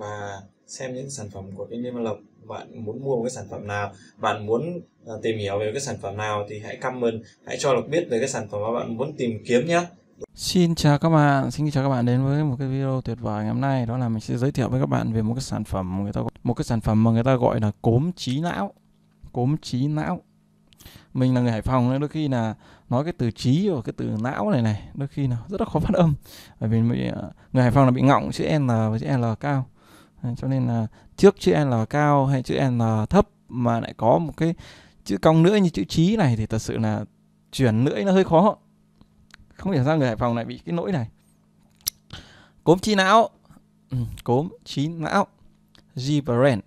và xem những sản phẩm của kênh Lộc bạn muốn mua một cái sản phẩm nào bạn muốn à, tìm hiểu về cái sản phẩm nào thì hãy comment hãy cho Lộc biết về cái sản phẩm mà bạn muốn tìm kiếm nhé Xin chào các bạn, xin chào các bạn đến với một cái video tuyệt vời ngày hôm nay đó là mình sẽ giới thiệu với các bạn về một cái sản phẩm người ta gọi, một cái sản phẩm mà người ta gọi là cốm trí não cốm trí não mình là người Hải Phòng nên đôi khi là nói cái từ trí và cái từ não này này đôi khi là rất là khó phát âm bởi vì à, người Hải Phòng là bị ngọng chữ N và chữ L cao Ừ, cho nên là trước chữ n là cao hay chữ n là thấp mà lại có một cái chữ cong nữa như chữ trí này thì thật sự là chuyển lưỡi nó hơi khó không hiểu sao người Hải Phòng lại bị cái lỗi này cốm trí não ừ, cốm trí não brand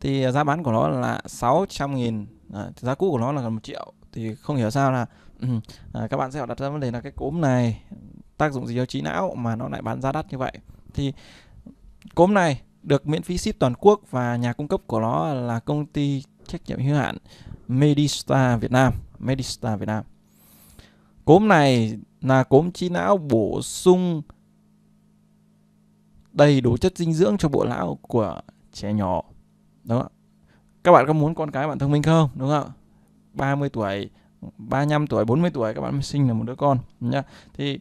thì giá bán của nó là 600 nghìn à, giá cũ của nó là gần một triệu thì không hiểu sao là ừ, à, các bạn sẽ đặt ra vấn đề là cái cốm này tác dụng gì cho trí não mà nó lại bán giá đắt như vậy thì cốm này được miễn phí ship toàn quốc và nhà cung cấp của nó là công ty trách nhiệm hữu hạn Medistar Việt Nam. Medistar Việt Nam. Cốm này là cốm trí não bổ sung đầy đủ chất dinh dưỡng cho bộ não của trẻ nhỏ. Đúng không Các bạn có muốn con cái bạn thông minh không? Đúng không 30 tuổi, 35 tuổi, 40 tuổi các bạn mới sinh là một đứa con nhá. Thì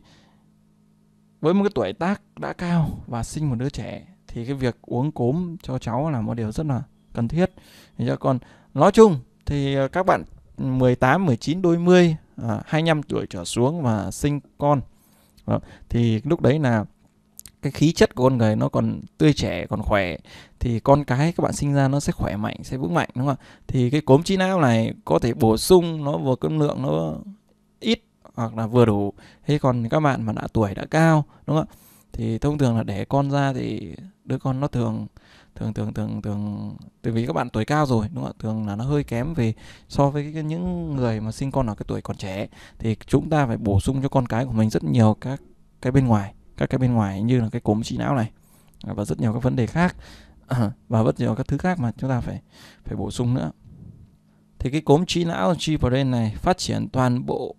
với một cái tuổi tác đã cao và sinh một đứa trẻ thì cái việc uống cốm cho cháu là một điều rất là cần thiết cho còn nói chung thì các bạn 18 19 đôi mươi 25 à, tuổi trở xuống và sinh con thì lúc đấy là cái khí chất của con người nó còn tươi trẻ còn khỏe thì con cái các bạn sinh ra nó sẽ khỏe mạnh sẽ vững mạnh đúng không ạ thì cái cốm trí não này có thể bổ sung nó vừa cân lượng nó ít hoặc là vừa đủ thế còn các bạn mà đã tuổi đã cao đúng không ạ thì thông thường là đẻ con ra thì đứa con nó thường thường thường thường thường tại vì các bạn tuổi cao rồi đúng không ạ thường là nó hơi kém về so với những người mà sinh con ở cái tuổi còn trẻ thì chúng ta phải bổ sung cho con cái của mình rất nhiều các cái bên ngoài các cái bên ngoài như là cái cốm trí não này à, và rất nhiều các vấn đề khác và rất nhiều các thứ khác mà chúng ta phải phải bổ sung nữa thì cái cốm trí não chi brain này phát triển toàn bộ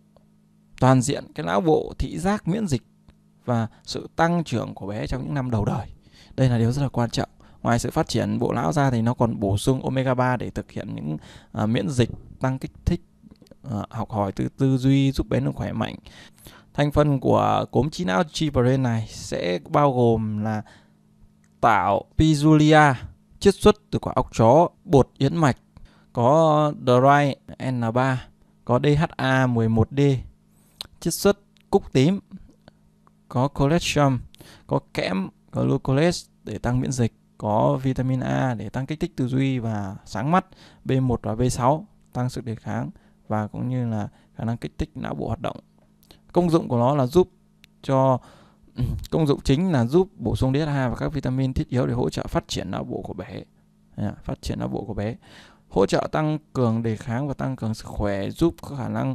toàn diện cái não bộ thị giác miễn dịch và sự tăng trưởng của bé trong những năm đầu đời. Đây là điều rất là quan trọng. Ngoài sự phát triển bộ não ra thì nó còn bổ sung omega 3 để thực hiện những uh, miễn dịch tăng kích thích uh, học hỏi từ tư duy giúp bé nó khỏe mạnh. Thành phần của cốm trí não G-brain này sẽ bao gồm là tạo Pizulia chiết xuất từ quả óc chó, bột yến mạch, có Dry N3, có DHA11D, chiết xuất cúc tím, có cholesterol có kẽm có glucose để tăng miễn dịch có vitamin A để tăng kích thích tư duy và sáng mắt B1 và B6 tăng sức đề kháng và cũng như là khả năng kích thích não bộ hoạt động công dụng của nó là giúp cho công dụng chính là giúp bổ sung DHA và các vitamin thiết yếu để hỗ trợ phát triển não bộ của bé phát triển não bộ của bé hỗ trợ tăng cường đề kháng và tăng cường sức khỏe giúp có khả năng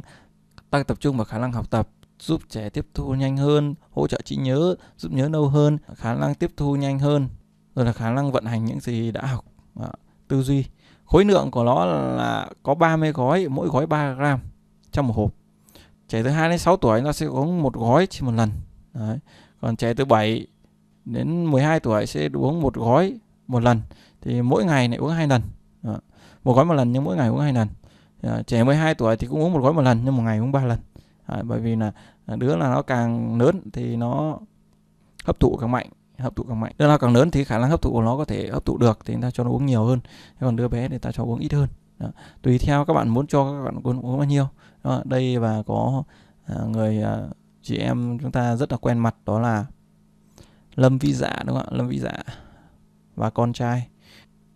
tăng tập trung và khả năng học tập giúp trẻ tiếp thu nhanh hơn, hỗ trợ trí nhớ, giúp nhớ lâu hơn, khả năng tiếp thu nhanh hơn, rồi là khả năng vận hành những gì đã học, à, tư duy. Khối lượng của nó là có 30 gói, mỗi gói 3 gram trong một hộp. Trẻ từ 2 đến 6 tuổi nó sẽ uống một gói chỉ một lần. Đấy. Còn trẻ từ 7 đến 12 tuổi sẽ uống một gói một lần thì mỗi ngày lại uống hai lần. Một gói một lần nhưng mỗi ngày uống hai lần. À, trẻ 12 tuổi thì cũng uống một gói một lần nhưng một ngày uống ba lần. Đấy, bởi vì là đứa là nó càng lớn thì nó hấp thụ càng mạnh hấp thụ càng mạnh đứa nào càng lớn thì khả năng hấp thụ của nó có thể hấp thụ được thì ta cho nó uống nhiều hơn còn đứa bé thì ta cho uống ít hơn đó. tùy theo các bạn muốn cho các bạn uống, uống bao nhiêu đó. đây và có à, người à, chị em chúng ta rất là quen mặt đó là lâm Vi dạ đúng không ạ lâm Vi dạ và con trai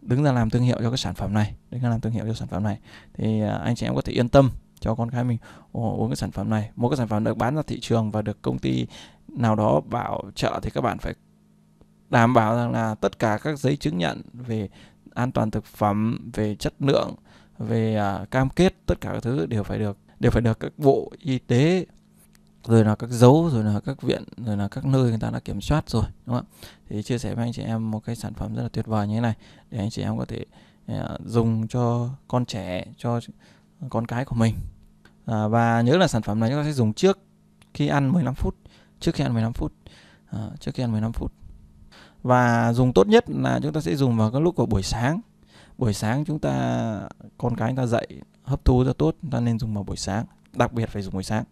đứng ra làm thương hiệu cho cái sản phẩm này đứng ra làm thương hiệu cho sản phẩm này thì à, anh chị em có thể yên tâm cho con cái mình uống cái sản phẩm này một cái sản phẩm được bán ra thị trường và được công ty nào đó bảo trợ thì các bạn phải đảm bảo rằng là tất cả các giấy chứng nhận về an toàn thực phẩm về chất lượng về uh, cam kết tất cả các thứ đều phải được đều phải được các bộ y tế rồi là các dấu rồi là các viện rồi là các nơi người ta đã kiểm soát rồi đúng không ạ thì chia sẻ với anh chị em một cái sản phẩm rất là tuyệt vời như thế này để anh chị em có thể uh, dùng cho con trẻ cho con cái của mình à, và nhớ là sản phẩm này chúng ta sẽ dùng trước khi ăn 15 phút trước khi ăn 15 phút à, trước khi ăn 15 phút và dùng tốt nhất là chúng ta sẽ dùng vào các lúc của buổi sáng buổi sáng chúng ta con cái chúng ta dậy hấp thu rất tốt ta nên dùng vào buổi sáng đặc biệt phải dùng buổi sáng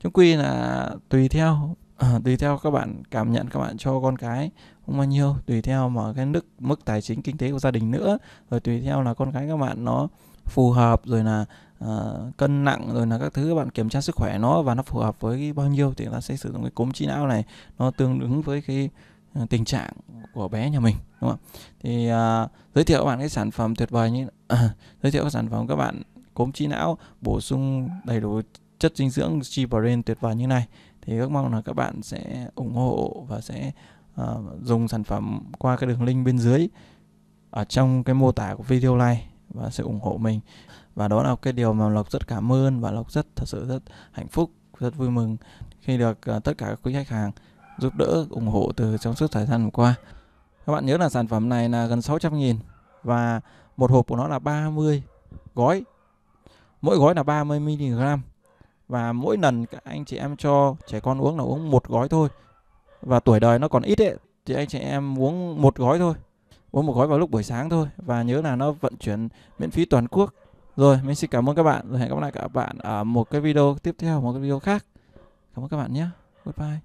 chúng quy là tùy theo à, tùy theo các bạn cảm nhận các bạn cho con cái không bao nhiêu tùy theo mà cái mức mức tài chính kinh tế của gia đình nữa rồi tùy theo là con cái các bạn nó phù hợp rồi là uh, cân nặng rồi là các thứ các bạn kiểm tra sức khỏe nó và nó phù hợp với bao nhiêu thì ta sẽ sử dụng cái cúm trí não này nó tương ứng với cái ờ, tình trạng của bé nhà mình đúng không thì uh, giới thiệu các bạn cái sản phẩm tuyệt vời như uh, giới thiệu các sản phẩm các bạn cúm trí não bổ sung đầy đủ chất dinh dưỡng chi brain tuyệt vời như này thì rất mong là các bạn sẽ ủng hộ và sẽ uh, dùng sản phẩm qua cái đường link bên dưới ở trong cái mô tả của video này và sự ủng hộ mình và đó là cái điều mà lộc rất cảm ơn và lộc rất thật sự rất hạnh phúc rất vui mừng khi được à, tất cả các quý khách hàng giúp đỡ ủng hộ từ trong suốt thời gian vừa qua các bạn nhớ là sản phẩm này là gần 600 nghìn và một hộp của nó là 30 gói mỗi gói là 30 mg và mỗi lần các anh chị em cho trẻ con uống là uống một gói thôi và tuổi đời nó còn ít ấy thì anh chị em uống một gói thôi uống một gói vào lúc buổi sáng thôi và nhớ là nó vận chuyển miễn phí toàn quốc rồi mình xin cảm ơn các bạn rồi hẹn gặp lại các bạn ở một cái video tiếp theo một cái video khác cảm ơn các bạn nhé goodbye